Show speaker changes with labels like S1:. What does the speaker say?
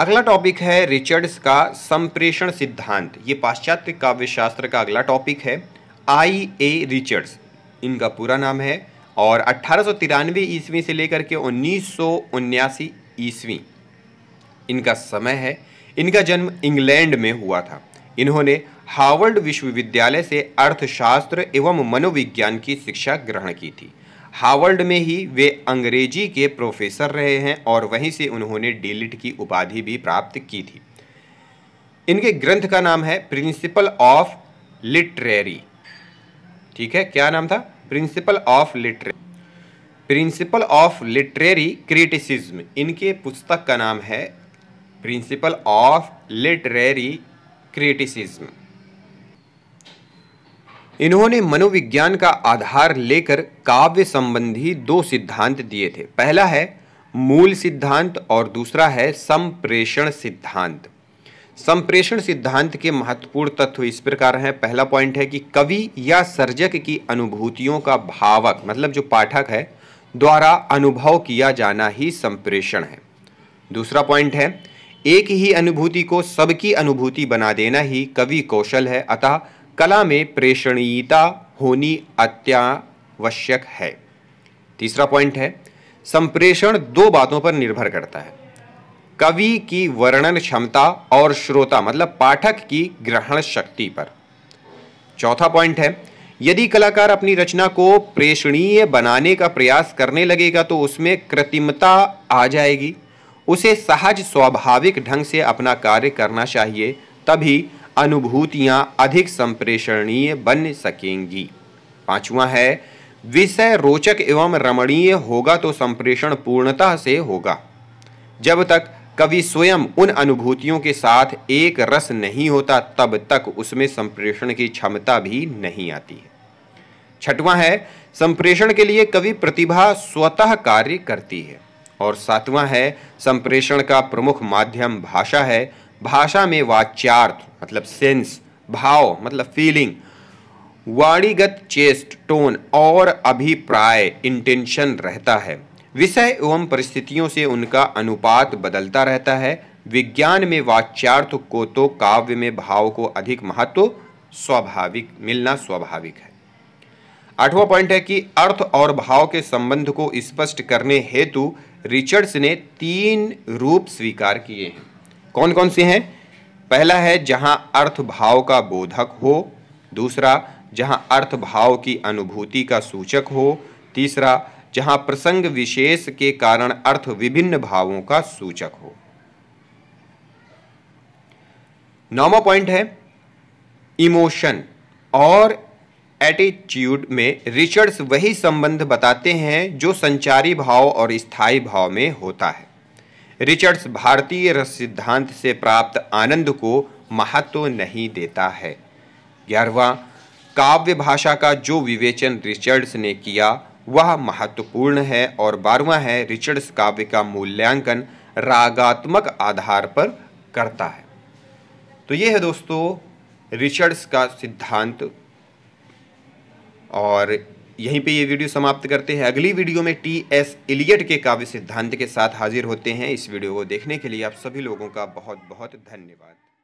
S1: अगला टॉपिक है रिचर्ड्स का संप्रेषण सिद्धांत ये पाश्चात्य काव्य शास्त्र का अगला टॉपिक है आई ए रिचर्ड्स इनका पूरा नाम है और अट्ठारह ईस्वी से लेकर के उन्नीस ईस्वी इनका समय है इनका जन्म इंग्लैंड में हुआ था इन्होंने हार्वर्ड विश्वविद्यालय से अर्थशास्त्र एवं मनोविज्ञान की शिक्षा ग्रहण की थी हार्वर्ड में ही वे अंग्रेजी के प्रोफेसर रहे हैं और वहीं से उन्होंने डीलिट की उपाधि भी प्राप्त की थी इनके ग्रंथ का नाम है प्रिंसिपल ऑफ लिटरेरी ठीक है क्या नाम था प्रिंसिपल ऑफ लिटरे प्रिंसिपल ऑफ लिटरेरी क्रिटिसिज्म इनके पुस्तक का नाम है प्रिंसिपल ऑफ लिटरेरी क्रिटिसिज्म इन्होंने मनोविज्ञान का आधार लेकर काव्य संबंधी दो सिद्धांत दिए थे पहला है मूल सिद्धांत और दूसरा है संप्रेषण सिद्धांत संप्रेषण सिद्धांत के महत्वपूर्ण तत्व इस प्रकार हैं पहला पॉइंट है कि कवि या सर्जक की अनुभूतियों का भावक मतलब जो पाठक है द्वारा अनुभव किया जाना ही संप्रेषण है दूसरा पॉइंट है एक ही अनुभूति को सबकी अनुभूति बना देना ही कवि कौशल है अतः कला में प्रेषणीयता होनी अत्यावश्यक है तीसरा पॉइंट है संप्रेषण दो बातों पर निर्भर करता है कवि की वर्णन क्षमता और श्रोता मतलब पाठक की ग्रहण शक्ति पर चौथा पॉइंट है यदि कलाकार अपनी रचना को प्रेषणीय बनाने का प्रयास करने लगेगा तो उसमें कृत्रिमता आ जाएगी उसे सहज स्वाभाविक ढंग से अपना कार्य करना चाहिए तभी अनुभूतियां अधिक संप्रेषणीय बन सकेंगी पांचवा है विषय रोचक एवं रमणीय होगा तो संप्रेषण पूर्णतः से होगा जब तक कवि स्वयं उन अनुभूतियों के साथ एक रस नहीं होता तब तक उसमें संप्रेषण की क्षमता भी नहीं आती है छठवां है संप्रेषण के लिए कवि प्रतिभा स्वतः कार्य करती है और सातवां है संप्रेषण का प्रमुख माध्यम भाषा है भाषा में वाच्यार्थ मतलब सेंस भाव मतलब फीलिंग वाणीगत चेस्ट टोन और अभिप्राय इंटेंशन रहता है विषय एवं परिस्थितियों से उनका अनुपात बदलता रहता है विज्ञान में वाच्यार्थ को तो काव्य में भाव को अधिक महत्व स्वाभाविक मिलना स्वाभाविक है आठवां पॉइंट है कि अर्थ और भाव के संबंध को स्पष्ट करने हेतु रिचर्ड्स ने तीन रूप स्वीकार किए हैं कौन कौन से हैं पहला है जहां अर्थ भाव का बोधक हो दूसरा जहां अर्थ भाव की अनुभूति का सूचक हो तीसरा जहां प्रसंग विशेष के कारण अर्थ विभिन्न भावों का सूचक हो नौवा पॉइंट है इमोशन और एटीट्यूड में रिचर्ड्स वही संबंध बताते हैं जो संचारी भाव और स्थायी भाव में होता है रिचर्ड्स भारतीय रस सिद्धांत से प्राप्त आनंद को महत्व नहीं देता है ग्यारहवा काव्य भाषा का जो विवेचन रिचर्ड्स ने किया वह महत्वपूर्ण है और बारहवा है रिचर्ड्स काव्य का मूल्यांकन रागात्मक आधार पर करता है तो ये है दोस्तों रिचर्ड्स का सिद्धांत और यहीं पे ये वीडियो समाप्त करते हैं अगली वीडियो में टी एस इलियट के काव्य सिद्धांत के साथ हाजिर होते हैं इस वीडियो को देखने के लिए आप सभी लोगों का बहुत बहुत धन्यवाद